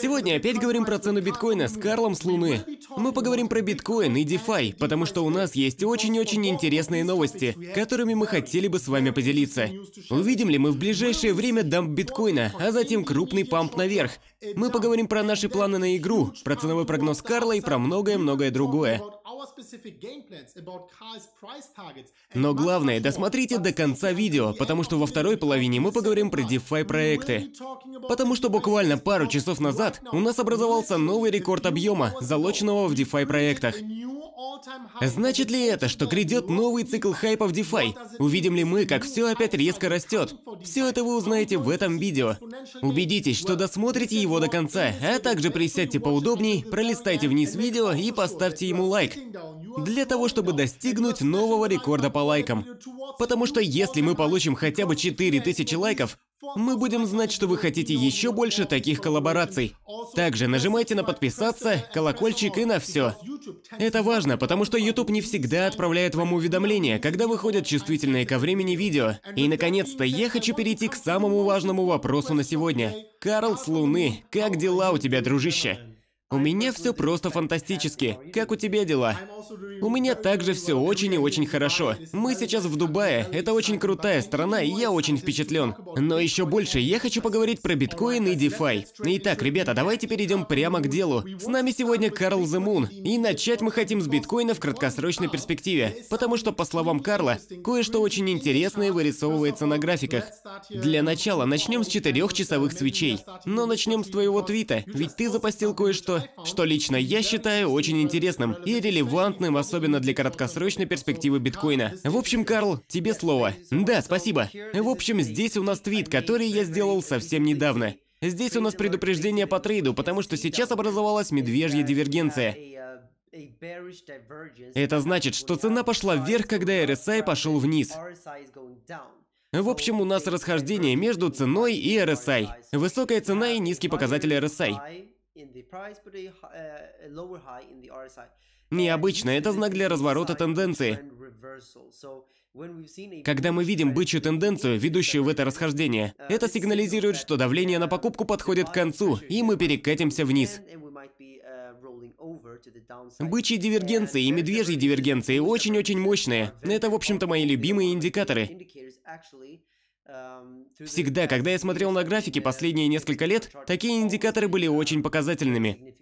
Сегодня опять говорим про цену биткоина с Карлом с Луны. Мы поговорим про биткоин и DeFi, потому что у нас есть очень-очень интересные новости, которыми мы хотели бы с вами поделиться. Увидим ли мы в ближайшее время дамп биткоина, а затем крупный памп наверх? Мы поговорим про наши планы на игру, про ценовой прогноз Карла и про многое-многое другое. Но главное, досмотрите до конца видео, потому что во второй половине мы поговорим про DeFi проекты. Потому что буквально пару часов назад у нас образовался новый рекорд объема, залоченного в DeFi проектах. Значит ли это, что грядет новый цикл хайпа в DeFi? Увидим ли мы, как все опять резко растет? Все это вы узнаете в этом видео. Убедитесь, что досмотрите его до конца, а также присядьте поудобней, пролистайте вниз видео и поставьте ему лайк для того, чтобы достигнуть нового рекорда по лайкам. Потому что если мы получим хотя бы 4000 лайков, мы будем знать, что вы хотите еще больше таких коллабораций. Также нажимайте на подписаться, колокольчик и на все. Это важно, потому что YouTube не всегда отправляет вам уведомления, когда выходят чувствительные ко времени видео. И, наконец-то, я хочу перейти к самому важному вопросу на сегодня. Карл с Луны, как дела у тебя, дружище? У меня все просто фантастически. Как у тебя дела? У меня также все очень и очень хорошо. Мы сейчас в Дубае. Это очень крутая страна, и я очень впечатлен. Но еще больше я хочу поговорить про биткоин и DeFi. Итак, ребята, давайте перейдем прямо к делу. С нами сегодня Карл Земун, И начать мы хотим с биткоина в краткосрочной перспективе. Потому что, по словам Карла, кое-что очень интересное вырисовывается на графиках. Для начала начнем с четырехчасовых свечей. Но начнем с твоего твита, ведь ты запостил кое-что качество, что лично я считаю очень интересным и релевантным, особенно для краткосрочной перспективы биткоина. В общем, Карл, тебе слово. Да, спасибо. В общем, здесь у нас твит, который я сделал совсем недавно. Здесь у нас предупреждение по трейду, потому что сейчас образовалась медвежья дивергенция. Это значит, что цена пошла вверх, когда RSI пошел вниз. В общем, у нас расхождение между ценой и RSI. Высокая цена и низкий показатель RSI. Uh, Необычно, это знак для разворота тенденции. Когда мы видим бычью тенденцию, ведущую в это uh, расхождение, uh, это сигнализирует, что давление на покупку подходит к концу, и мы перекатимся вниз. Бычьи дивергенции и медвежьи дивергенции очень-очень мощные. Это, в общем-то, мои любимые индикаторы. Эм, Всегда, когда я смотрел на графики последние несколько лет, такие индикаторы были очень показательными.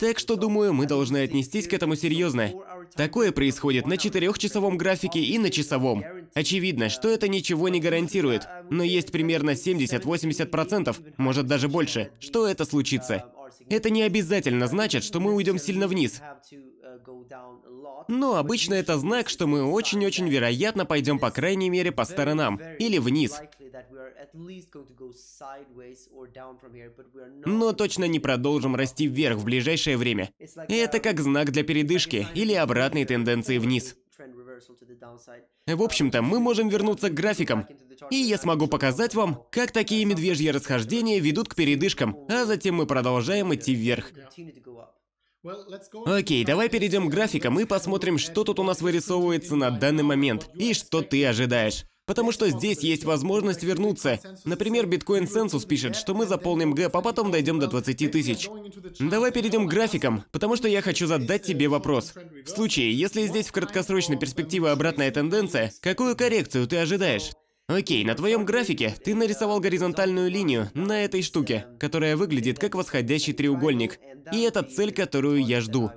Так что, думаю, мы должны отнестись к этому серьезно. Такое происходит на четырехчасовом графике и на часовом. Очевидно, что это ничего не гарантирует, uh, но есть примерно 70-80%, может даже больше, что это случится. Uh, это не обязательно значит, что мы уйдем сильно вниз. Но обычно это знак, что мы очень-очень вероятно пойдем по крайней мере по сторонам или вниз. Но точно не продолжим расти вверх в ближайшее время. это как знак для передышки или обратной тенденции вниз. Э, в общем-то, мы можем вернуться к графикам, и я смогу показать вам, как такие медвежьи расхождения ведут к передышкам, а затем мы продолжаем идти вверх. Окей, давай перейдем к графикам и посмотрим, что тут у нас вырисовывается на данный момент и что ты ожидаешь. Потому что здесь есть возможность вернуться. Например, биткоин сенсус пишет, что мы заполним гэп, а потом дойдем до 20 тысяч. Давай перейдем к графикам, потому что я хочу задать тебе вопрос. В случае, если здесь в краткосрочной перспективе обратная тенденция, какую коррекцию ты ожидаешь? Окей, на твоем графике ты нарисовал горизонтальную линию на этой штуке, которая выглядит как восходящий треугольник. И это цель, которую я жду.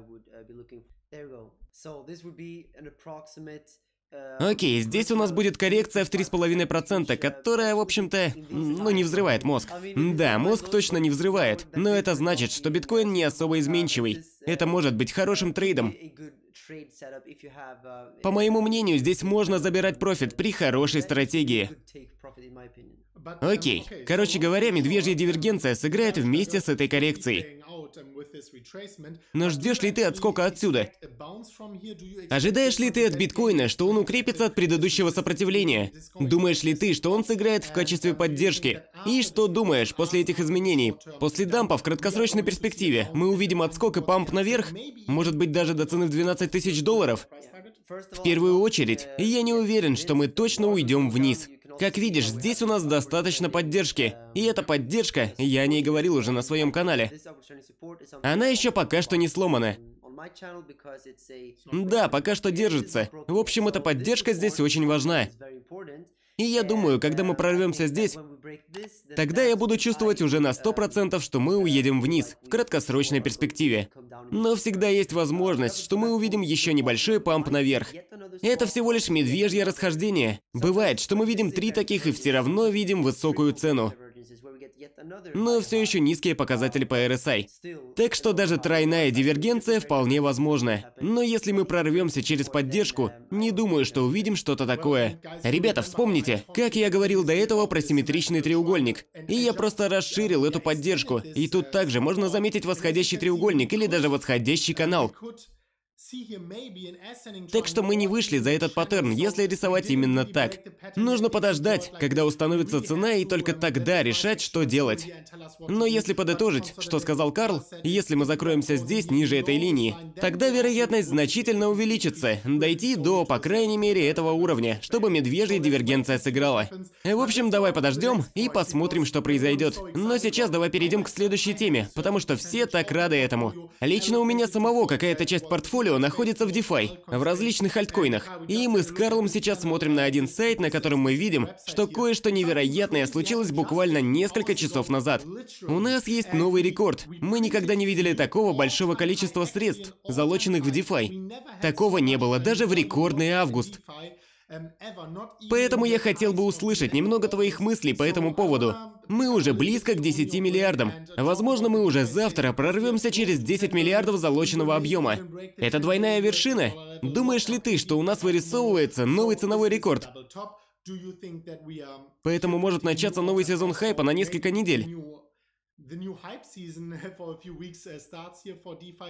Окей, здесь у нас будет коррекция в 3,5%, которая, в общем-то, ну, не взрывает мозг. Да, мозг точно не взрывает, но это значит, что биткоин не особо изменчивый. Это может быть хорошим трейдом. По моему мнению, здесь можно забирать профит при хорошей стратегии. Окей, короче говоря, медвежья дивергенция сыграет вместе с этой коррекцией. Но ждешь ли ты отскока отсюда? Ожидаешь ли ты от биткоина, что он укрепится от предыдущего сопротивления? Думаешь ли ты, что он сыграет в качестве поддержки? И что думаешь после этих изменений? После дампа в краткосрочной перспективе мы увидим отскок и памп наверх, может быть даже до цены в 12 тысяч долларов? В первую очередь, я не уверен, что мы точно уйдем вниз. Как видишь, здесь у нас достаточно поддержки. И эта поддержка, я о ней говорил уже на своем канале, она еще пока что не сломана. Да, пока что держится. В общем, эта поддержка здесь очень важна. И я думаю, когда мы прорвемся здесь, тогда я буду чувствовать уже на 100%, что мы уедем вниз, в краткосрочной перспективе. Но всегда есть возможность, что мы увидим еще небольшой памп наверх. Это всего лишь медвежье расхождение. Бывает, что мы видим три таких и все равно видим высокую цену. Но все еще низкие показатели по RSI. Так что даже тройная дивергенция вполне возможна. Но если мы прорвемся через поддержку, не думаю, что увидим что-то такое. Ребята, вспомните, как я говорил до этого про симметричный треугольник. И я просто расширил эту поддержку. И тут также можно заметить восходящий треугольник или даже восходящий канал. Так что мы не вышли за этот паттерн, если рисовать именно так. Нужно подождать, когда установится цена, и только тогда решать, что делать. Но если подытожить, что сказал Карл, если мы закроемся здесь, ниже этой линии, тогда вероятность значительно увеличится, дойти до, по крайней мере, этого уровня, чтобы медвежья дивергенция сыграла. Э, в общем, давай подождем и посмотрим, что произойдет. Но сейчас давай перейдем к следующей теме, потому что все так рады этому. Лично у меня самого какая-то часть портфолио портфолио находится в DeFi, в различных альткоинах. И мы с Карлом сейчас смотрим на один сайт, на котором мы видим, что кое-что невероятное случилось буквально несколько часов назад. У нас есть новый рекорд. Мы никогда не видели такого большого количества средств, залоченных в DeFi. Такого не было даже в рекордный август. Эм, Поэтому я хотел бы услышать немного твоих мыслей по этому поводу. Мы уже близко к 10 uh, миллиардам. Возможно, мы уже завтра прорвемся через 10 миллиардов залоченного объема. Это двойная вершина. Думаешь ли ты, что у нас вырисовывается новый ценовой рекорд? Поэтому может начаться новый сезон хайпа на несколько недель. Uh,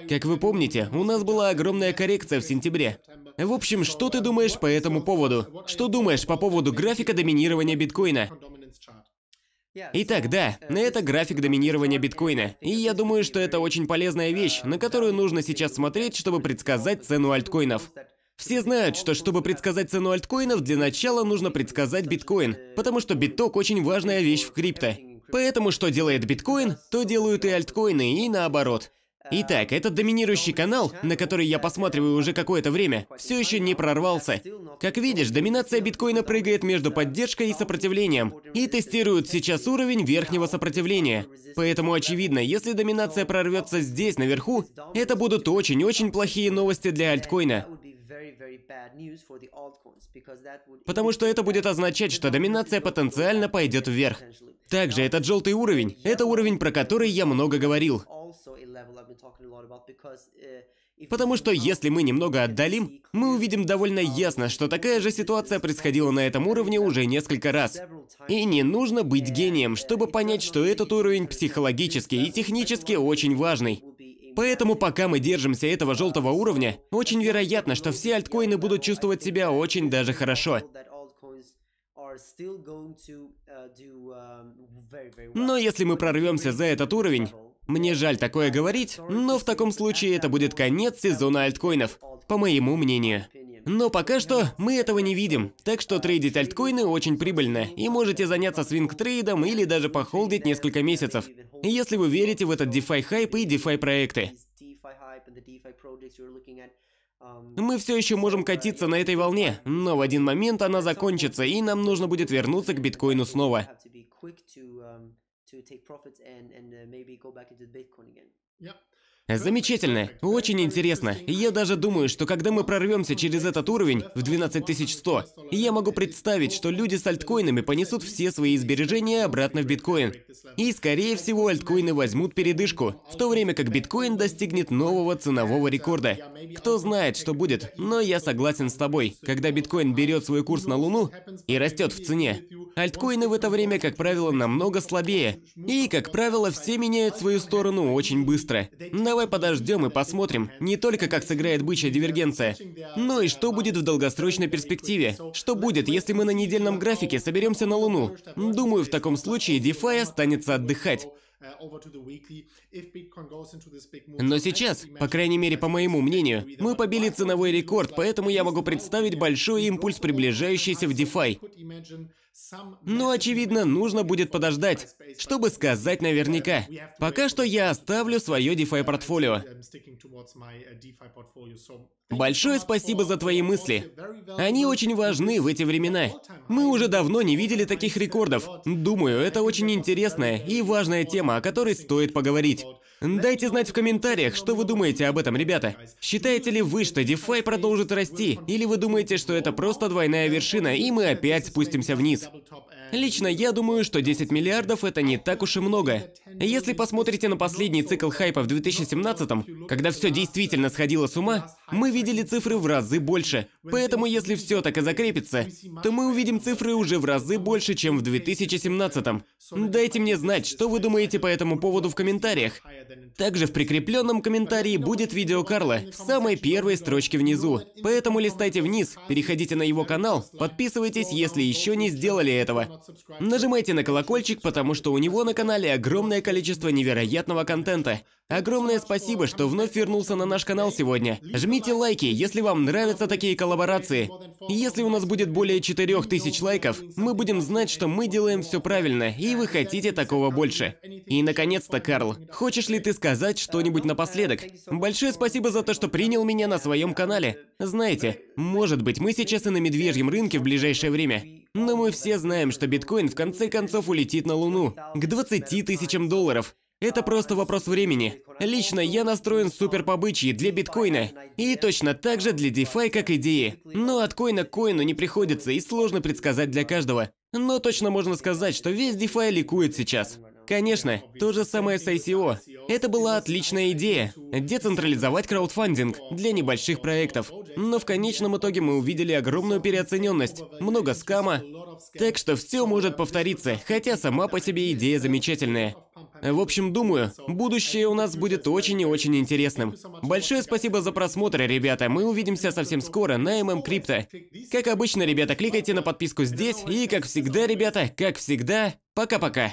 как вы помните, у нас была огромная коррекция в сентябре. В общем, что ты uh, думаешь по этому поводу? Что думаешь по поводу графика доминирования биткоина? Итак, да, uh, на это график доминирования биткоина. И я думаю, что это очень полезная вещь, на которую нужно сейчас смотреть, чтобы предсказать цену альткоинов. Все знают, что чтобы предсказать цену альткоинов, для начала нужно предсказать биткоин, потому что биток очень важная вещь в крипто. Поэтому что делает биткоин, то делают и альткоины, и наоборот. Итак, этот доминирующий канал, на который я посматриваю уже какое-то время, все еще не прорвался. Как видишь, доминация биткоина прыгает между поддержкой и сопротивлением, и тестируют сейчас уровень верхнего сопротивления. Поэтому очевидно, если доминация прорвется здесь, наверху, это будут очень-очень плохие новости для альткоина. Потому что это будет означать, что доминация потенциально пойдет вверх. Также этот желтый уровень – это уровень, про который я много говорил. Э, Потому что если мы немного отдалим, мы увидим довольно ясно, что такая же ситуация um, происходила на этом уровне уже несколько раз. И не нужно быть гением, uh, чтобы понять, что этот уровень психологически и технически очень важный. Поэтому пока мы держимся этого желтого уровня, очень вероятно, что все альткоины будут чувствовать себя очень даже хорошо. Uh, um, но если мы прорвемся за этот уровень, мне жаль такое говорить, но в таком случае это будет конец сезона альткоинов, по моему мнению. Но пока что мы этого не видим, так что трейдить альткоины очень прибыльно, и можете заняться свинг-трейдом или даже похолдить несколько месяцев, если вы верите в этот DeFi хайп и DeFi проекты. Мы все еще можем катиться на этой волне, но в один момент она закончится, и нам нужно будет вернуться к биткоину снова. Замечательно, очень интересно. Я даже думаю, что когда мы прорвемся через этот уровень в 12100, я могу представить, что люди с альткоинами понесут все свои сбережения обратно в биткоин. И, скорее всего, альткоины возьмут передышку, в то время как биткоин достигнет нового ценового рекорда. Кто знает, что будет, но я согласен с тобой. Когда биткоин берет свой курс на Луну и растет в цене, альткоины в это время, как правило, намного слабее. И, как правило, все меняют свою сторону очень быстро. Давай Давай подождем и посмотрим не только, как сыграет бычья дивергенция, но и что будет в долгосрочной перспективе. Что будет, если мы на недельном графике соберемся на Луну? Думаю, в таком случае DeFi останется отдыхать. Но сейчас, по крайней мере по моему мнению, мы побили ценовой рекорд, поэтому я могу представить большой импульс, приближающийся в DeFi. Но, очевидно, нужно будет подождать, чтобы сказать наверняка. Пока что я оставлю свое DeFi портфолио. Uh, Большое спасибо за твои мысли. Они очень важны в эти времена. Мы уже давно не видели таких рекордов. Думаю, это очень интересная и важная тема, о которой стоит поговорить. Дайте знать в комментариях, что вы думаете об этом, ребята. Считаете ли вы, что DeFi продолжит расти, или вы думаете, что это просто двойная вершина, и мы опять спустимся вниз? Лично я думаю, что 10 миллиардов это не так уж и много. Если посмотрите на последний цикл хайпа в 2017, когда все действительно сходило с ума, мы видели цифры в разы больше. Поэтому если все так и закрепится, то мы увидим цифры уже в разы больше, чем в 2017. Дайте мне знать, что вы думаете по этому поводу в комментариях. Также в прикрепленном комментарии будет видео Карла в самой первой строчке внизу. Поэтому листайте вниз, переходите на его канал, подписывайтесь, если еще не сделали этого. Нажимайте на колокольчик, потому что у него на канале огромное количество невероятного контента. Огромное спасибо, что вновь вернулся на наш канал сегодня. Жмите лайки, если вам нравятся такие коллаборации. Если у нас будет более 4000 лайков, мы будем знать, что мы делаем все правильно, и вы хотите такого больше. И наконец-то, Карл, хочешь ли ты сказать что-нибудь напоследок? Большое спасибо за то, что принял меня на своем канале. Знаете, может быть, мы сейчас и на медвежьем рынке в ближайшее время. Но мы все знаем, что биткоин в конце концов улетит на Луну. К 20 тысячам долларов. Это просто вопрос времени. Лично я настроен супер по для биткоина. И точно так же для DeFi, как идеи. E. Но от коина к коину не приходится и сложно предсказать для каждого. Но точно можно сказать, что весь DeFi ликует сейчас. Конечно, то же самое с ICO. Это была отличная идея – децентрализовать краудфандинг для небольших проектов. Но в конечном итоге мы увидели огромную переоцененность, много скама. Так что все может повториться, хотя сама по себе идея замечательная. В общем, думаю, будущее у нас будет очень и очень интересным. Большое спасибо за просмотр, ребята. Мы увидимся совсем скоро на ММ Крипто. Как обычно, ребята, кликайте на подписку здесь. И как всегда, ребята, как всегда, пока-пока.